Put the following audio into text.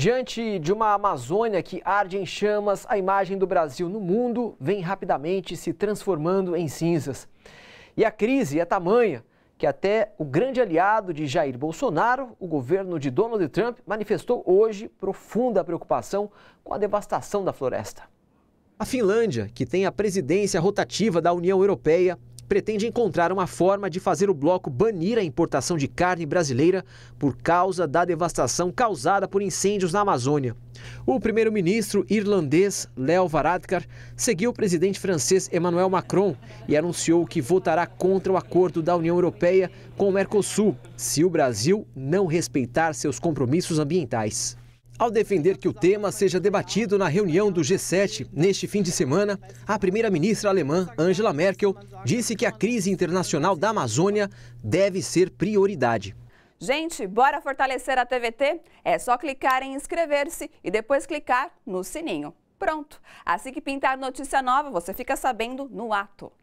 Diante de uma Amazônia que arde em chamas, a imagem do Brasil no mundo vem rapidamente se transformando em cinzas. E a crise é tamanha que até o grande aliado de Jair Bolsonaro, o governo de Donald Trump, manifestou hoje profunda preocupação com a devastação da floresta. A Finlândia, que tem a presidência rotativa da União Europeia, pretende encontrar uma forma de fazer o bloco banir a importação de carne brasileira por causa da devastação causada por incêndios na Amazônia. O primeiro-ministro irlandês Léo Varadkar seguiu o presidente francês Emmanuel Macron e anunciou que votará contra o acordo da União Europeia com o Mercosul se o Brasil não respeitar seus compromissos ambientais. Ao defender que o tema seja debatido na reunião do G7 neste fim de semana, a primeira-ministra alemã Angela Merkel disse que a crise internacional da Amazônia deve ser prioridade. Gente, bora fortalecer a TVT? É só clicar em inscrever-se e depois clicar no sininho. Pronto! Assim que pintar notícia nova, você fica sabendo no ato.